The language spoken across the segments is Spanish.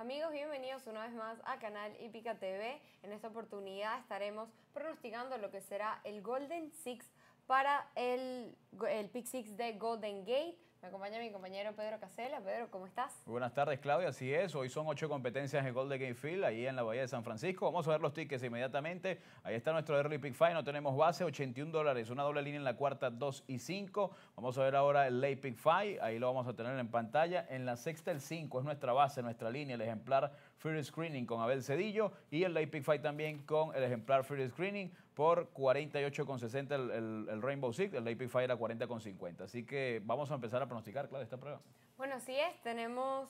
Amigos, bienvenidos una vez más a Canal Hípica TV. En esta oportunidad estaremos pronosticando lo que será el Golden Six para el, el Pick Six de Golden Gate. Me acompaña mi compañero Pedro Casela. Pedro, ¿cómo estás? buenas tardes, Claudia. Así es, hoy son ocho competencias en Golden Game Field, ahí en la Bahía de San Francisco. Vamos a ver los tickets inmediatamente. Ahí está nuestro Early Pick Five, no tenemos base, 81 dólares. Una doble línea en la cuarta, 2 y 5. Vamos a ver ahora el Late Pick Five, ahí lo vamos a tener en pantalla. En la sexta, el 5 es nuestra base, nuestra línea, el ejemplar free Screening con Abel Cedillo. Y el Late Pick Five también con el ejemplar free Screening por 48,60 el, el, Rainbow Six, el AP Fire a 40,50. Así que vamos a empezar a pronosticar, claro, esta prueba. Bueno, si es, tenemos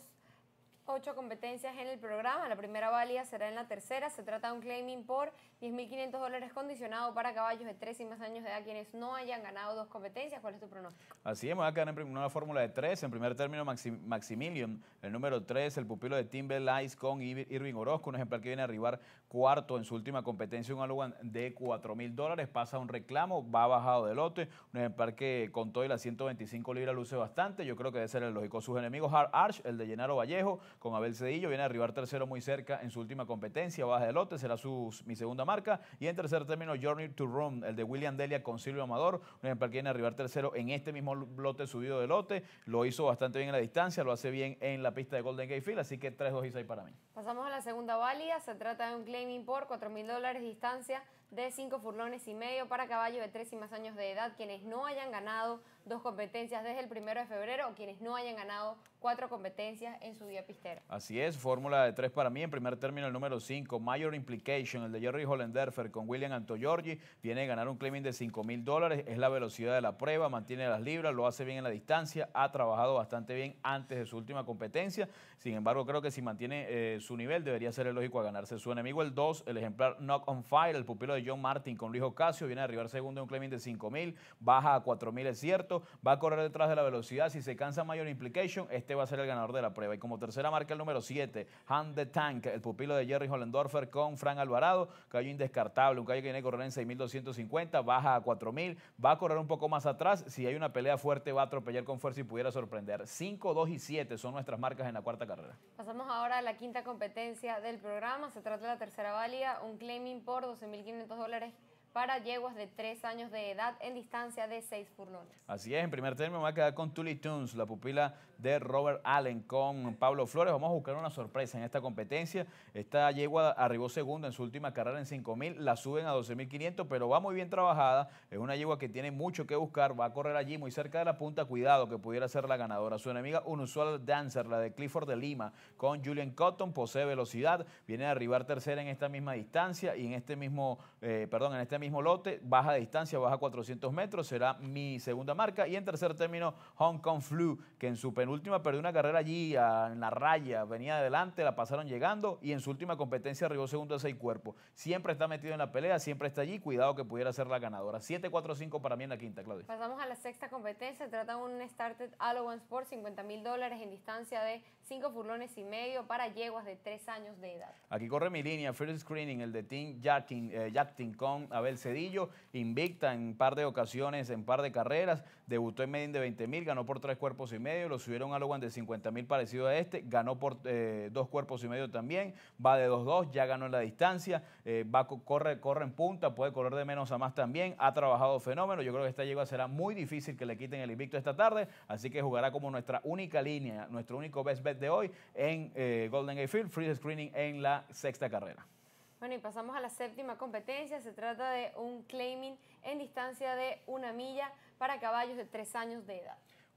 ocho competencias en el programa. La primera válida será en la tercera. Se trata de un claiming por 10.500 dólares condicionado para caballos de tres y más años de edad quienes no hayan ganado dos competencias. ¿Cuál es tu pronóstico? Así es, me a quedar en una fórmula de tres. En primer término, Maximilian. El número tres, el pupilo de Timber con Irving Orozco, un ejemplar que viene a arribar cuarto en su última competencia, un Alugan de 4.000 dólares. Pasa un reclamo, va bajado de lote. Un ejemplar que con todo y las 125 libras luce bastante. Yo creo que debe ser el lógico. Sus enemigos, Hard Arch, el de Llenaro Vallejo, con Abel Cedillo. Viene a arribar tercero muy cerca en su última competencia, baja de lote, será mi segunda marca. Y en tercer término, Journey to Rome, el de William Delia con Silvio Amador, un ejemplar que viene a arribar tercero en este mismo lote subido de lote. Lo hizo bastante bien en la distancia, lo hace bien en la pista de Golden Gate Field, así que 3, 2 y 6 para mí. Pasamos a la segunda válida, se trata de un claiming por 4 mil dólares distancia de cinco furlones y medio para caballos de tres y más años de edad, quienes no hayan ganado dos competencias desde el primero de febrero o quienes no hayan ganado cuatro competencias en su día pistero. Así es, fórmula de tres para mí, en primer término el número cinco, Major Implication, el de Jerry Hollenderfer con William Antoyorgi, viene a ganar un claiming de cinco mil dólares, es la velocidad de la prueba, mantiene las libras, lo hace bien en la distancia, ha trabajado bastante bien antes de su última competencia, sin embargo creo que si mantiene eh, su nivel debería ser el lógico a ganarse su enemigo, el dos, el ejemplar Knock on Fire, el pupilo de John Martin con Luis Ocasio, viene a arribar segundo en un claiming de 5.000, baja a 4.000, es cierto, va a correr detrás de la velocidad, si se cansa Mayor Implication, este va a ser el ganador de la prueba. Y como tercera marca el número 7, Hand the Tank, el pupilo de Jerry Hollendorfer con Fran Alvarado, callo indescartable, un callo que viene a correr en 6.250, baja a 4.000, va a correr un poco más atrás, si hay una pelea fuerte va a atropellar con fuerza y pudiera sorprender. 5, 2 y 7 son nuestras marcas en la cuarta carrera. Pasamos ahora a la quinta competencia del programa, se trata de la tercera válida, un claiming por 12.500 ഇപ്പോൾ സോലടെ para yeguas de 3 años de edad en distancia de 6 furlones. Así es, en primer término va a quedar con Tully Tunes, la pupila de Robert Allen con Pablo Flores. Vamos a buscar una sorpresa en esta competencia. Esta yegua arribó segunda en su última carrera en 5.000, la suben a 12.500, pero va muy bien trabajada. Es una yegua que tiene mucho que buscar, va a correr allí muy cerca de la punta. Cuidado que pudiera ser la ganadora. Su enemiga Unusual Dancer, la de Clifford de Lima, con Julian Cotton, posee velocidad, viene a arribar tercera en esta misma distancia y en este mismo, eh, perdón, en este este mismo lote, baja distancia, baja 400 metros, será mi segunda marca. Y en tercer término, Hong Kong Flu, que en su penúltima perdió una carrera allí en la raya, venía adelante, la pasaron llegando y en su última competencia arribó segundo de seis cuerpos. Siempre está metido en la pelea, siempre está allí, cuidado que pudiera ser la ganadora. 7-4-5 para mí en la quinta, Claudia. Pasamos a la sexta competencia, trata un Started Allowance por 50 mil dólares en distancia de 5 furlones y medio para yeguas de 3 años de edad. Aquí corre mi línea, first screening, el de Team Jacking, eh, con Abel Cedillo, invicta en par de ocasiones, en par de carreras, debutó en Medellín de 20 mil, ganó por 3 cuerpos y medio, lo subieron a Logan de 50 mil parecido a este, ganó por 2 eh, cuerpos y medio también, va de 2-2, ya ganó en la distancia, eh, va, corre, corre en punta, puede correr de menos a más también, ha trabajado fenómeno, yo creo que esta yegua será muy difícil que le quiten el invicto esta tarde, así que jugará como nuestra única línea, nuestro único best bet de hoy en eh, Golden Gate Field, free screening en la sexta carrera. Bueno, y pasamos a la séptima competencia. Se trata de un claiming en distancia de una milla para caballos de tres años de edad.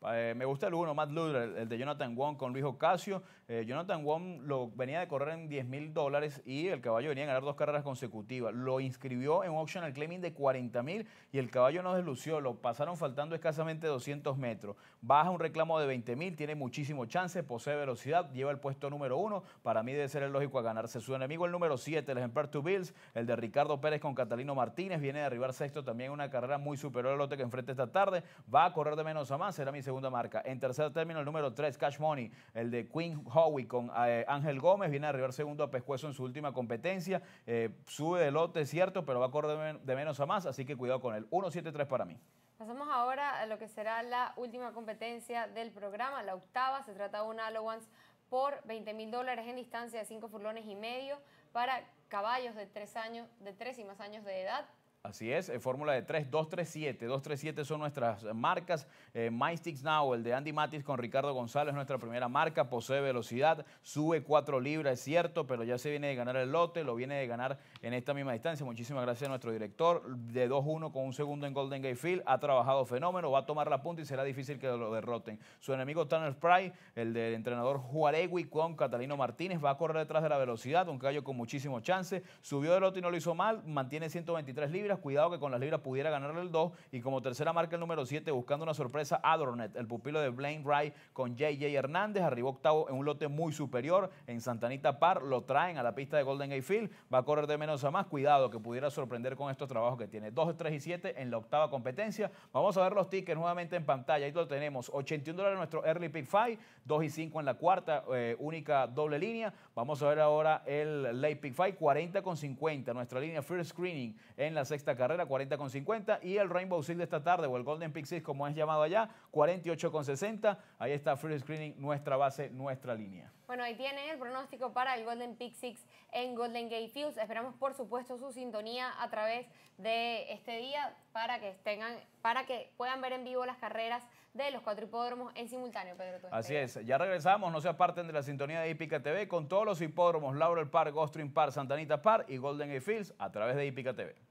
Eh, me gusta el uno, Matt Luther, el, de Jonathan Wong con Luis Ocasio. Eh, Jonathan Wong lo, venía de correr en 10 mil dólares y el caballo venía a ganar dos carreras consecutivas. Lo inscribió en un al claiming de 40 mil y el caballo no deslució. Lo pasaron faltando escasamente 200 metros. Baja un reclamo de 20 mil, tiene muchísimo chance, posee velocidad, lleva el puesto número uno. Para mí debe ser el lógico a ganarse. Su enemigo, el número 7, el ejemplar Bills, el de Ricardo Pérez con Catalino Martínez. Viene de arribar sexto también una carrera muy superior al lote que enfrenta esta tarde. Va a correr de menos a más, será mi segunda marca. En tercer término, el número 3, Cash Money, el de Queen Howie con eh, Ángel Gómez, viene a arribar segundo a Pescuezo en su última competencia. Eh, sube de lote, cierto, pero va a correr de menos a más, así que cuidado con él. 173 para mí. Pasamos ahora a lo que será la última competencia del programa, la octava. Se trata de un Allowance por 20 mil dólares en distancia de 5 furlones y medio para caballos de 3 años, de tres y más años de edad. Así es, eh, fórmula de 3, 2-3-7 son nuestras marcas. Eh, MySticks Now, el de Andy Matis con Ricardo González, nuestra primera marca. Posee velocidad, sube 4 libras, es cierto, pero ya se viene de ganar el lote, lo viene de ganar en esta misma distancia. Muchísimas gracias a nuestro director. De 2-1 con un segundo en Golden Gate Field. Ha trabajado fenómeno, va a tomar la punta y será difícil que lo derroten. Su enemigo Tanner Spry, el del entrenador Juaregui con Catalino Martínez, va a correr detrás de la velocidad. Un gallo con muchísimos chance. Subió de lote y no lo hizo mal. Mantiene 123 libras cuidado que con las libras pudiera ganarle el 2. Y como tercera marca el número 7, buscando una sorpresa, Adornet, el pupilo de Blaine Wright con JJ Hernández, arribó octavo en un lote muy superior en Santanita Par, lo traen a la pista de Golden Gate Field, va a correr de menos a más, cuidado que pudiera sorprender con estos trabajos que tiene. 2, 3 y 7 en la octava competencia. Vamos a ver los tickets nuevamente en pantalla, ahí lo tenemos, 81 dólares nuestro Early Pick 5, 2 y 5 en la cuarta, eh, única doble línea. Vamos a ver ahora el Late Pick 5, 40 con 50, nuestra línea free Screening en la sexta esta carrera, 40 con 50, Y el Rainbow Six de esta tarde, o el Golden Pixies, como es llamado allá, 48 con 60. Ahí está Free Screening, nuestra base, nuestra línea. Bueno, ahí tiene el pronóstico para el Golden Pixies en Golden Gate Fields. Esperamos, por supuesto, su sintonía a través de este día para que tengan, para que puedan ver en vivo las carreras de los cuatro hipódromos en simultáneo, Pedro. Así es, ya regresamos, no se aparten de la sintonía de IPICA TV con todos los hipódromos, Laurel Park, Gostrin Park, Santanita Park y Golden Gate Fields a través de IPICA TV.